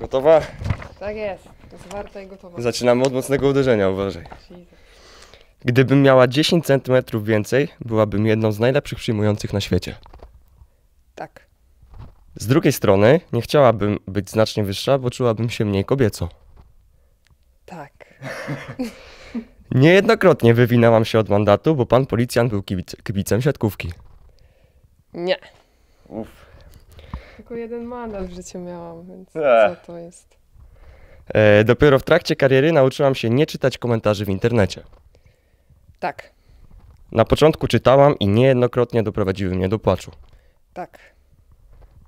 Gotowa? Tak jest. Zwarta i gotowa. Zaczynamy od mocnego uderzenia, uważaj. Gdybym miała 10 cm więcej, byłabym jedną z najlepszych przyjmujących na świecie. Tak. Z drugiej strony, nie chciałabym być znacznie wyższa, bo czułabym się mniej kobieco. Tak. Niejednokrotnie wywinęłam się od mandatu, bo pan policjant był kibic kibicem siatkówki. Nie. Uff. Tylko jeden mandat w życiu miałam, więc co to jest? E, dopiero w trakcie kariery nauczyłam się nie czytać komentarzy w internecie. Tak, Na początku czytałam i niejednokrotnie doprowadziły mnie do płaczu. tak.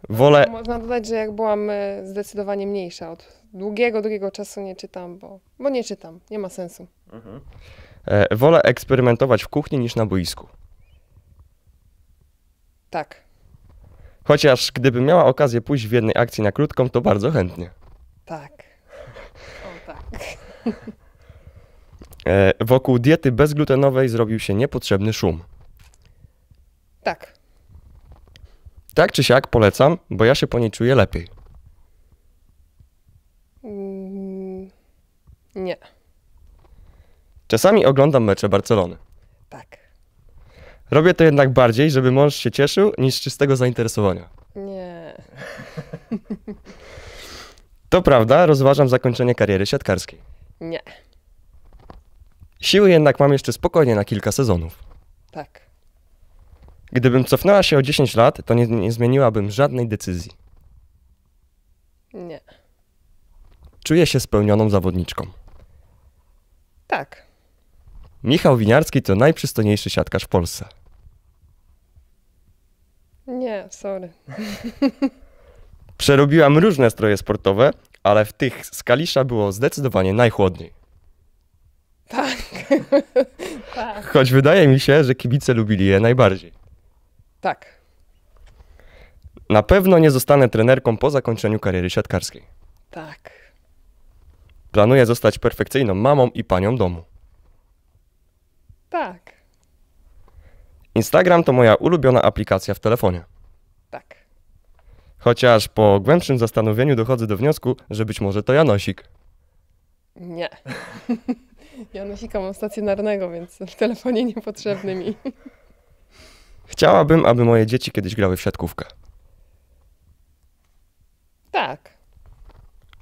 Wolę, znaczy, Można dodać, że jak byłam e, zdecydowanie mniejsza, od długiego, długiego czasu nie czytam, bo, bo nie czytam, nie ma sensu. Mhm. e, wolę eksperymentować w kuchni niż na boisku. Tak. Chociaż gdyby miała okazję pójść w jednej akcji na krótką, to bardzo chętnie. Tak. O tak. E, wokół diety bezglutenowej zrobił się niepotrzebny szum. Tak. Tak czy siak polecam, bo ja się po niej czuję lepiej. Mm, nie. Czasami oglądam mecze Barcelony. Tak. Robię to jednak bardziej, żeby mąż się cieszył, niż czystego zainteresowania. Nie. To prawda, rozważam zakończenie kariery siatkarskiej. Nie. Siły jednak mam jeszcze spokojnie na kilka sezonów. Tak. Gdybym cofnęła się o 10 lat, to nie, nie zmieniłabym żadnej decyzji. Nie. Czuję się spełnioną zawodniczką. Tak. Michał Winiarski to najprzystojniejszy siatkarz w Polsce. Nie, sorry. Przerobiłam różne stroje sportowe, ale w tych z Kalisza było zdecydowanie najchłodniej. Tak. tak. Choć wydaje mi się, że kibice lubili je najbardziej. Tak. Na pewno nie zostanę trenerką po zakończeniu kariery siatkarskiej. Tak. Planuję zostać perfekcyjną mamą i panią domu. Tak. Instagram to moja ulubiona aplikacja w telefonie. Tak. Chociaż po głębszym zastanowieniu dochodzę do wniosku, że być może to Janosik. Nie. Janosika mam stacjonarnego, więc w telefonie niepotrzebny mi. Chciałabym, aby moje dzieci kiedyś grały w siatkówkę. Tak.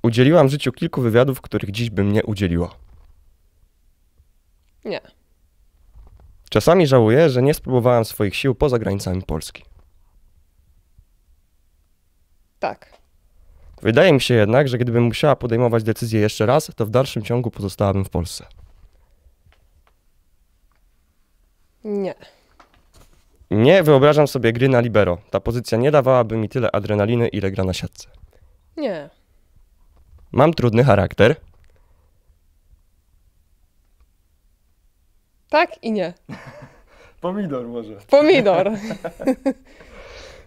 Udzieliłam życiu kilku wywiadów, których dziś bym nie udzieliła. Nie. Czasami żałuję, że nie spróbowałem swoich sił poza granicami Polski. Tak. Wydaje mi się jednak, że gdybym musiała podejmować decyzję jeszcze raz, to w dalszym ciągu pozostałabym w Polsce. Nie. Nie wyobrażam sobie gry na libero. Ta pozycja nie dawałaby mi tyle adrenaliny, ile gra na siatce. Nie. Mam trudny charakter. Tak i nie. Pomidor może. Pomidor.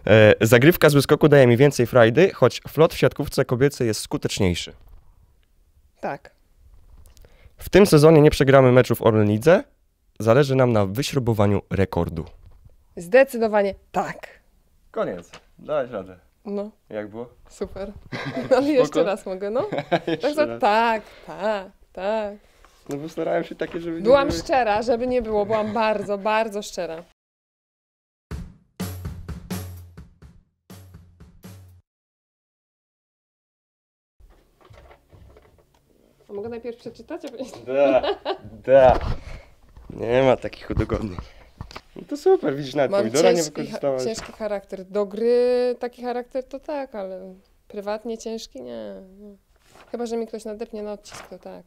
E, zagrywka z wyskoku daje mi więcej frajdy, choć flot w siatkówce kobiecej jest skuteczniejszy. Tak. W tym sezonie nie przegramy meczów w Orlenidze. Zależy nam na wyśrubowaniu rekordu. Zdecydowanie tak. Koniec. Dałeś radę. No. Jak było? Super. No jeszcze raz mogę, no? tak, tak, tak. tak. No bo starałem się takie, żeby... Byłam nie... szczera, żeby nie było, byłam bardzo, bardzo szczera. A mogę najpierw przeczytać? Da, da. Nie ma takich udogodnień. No to super, widzisz, nawet Mam pomidora nie wykorzystałaś. ciężki charakter. Do gry taki charakter to tak, ale prywatnie ciężki nie. Chyba, że mi ktoś nadepnie na odcisk, to tak.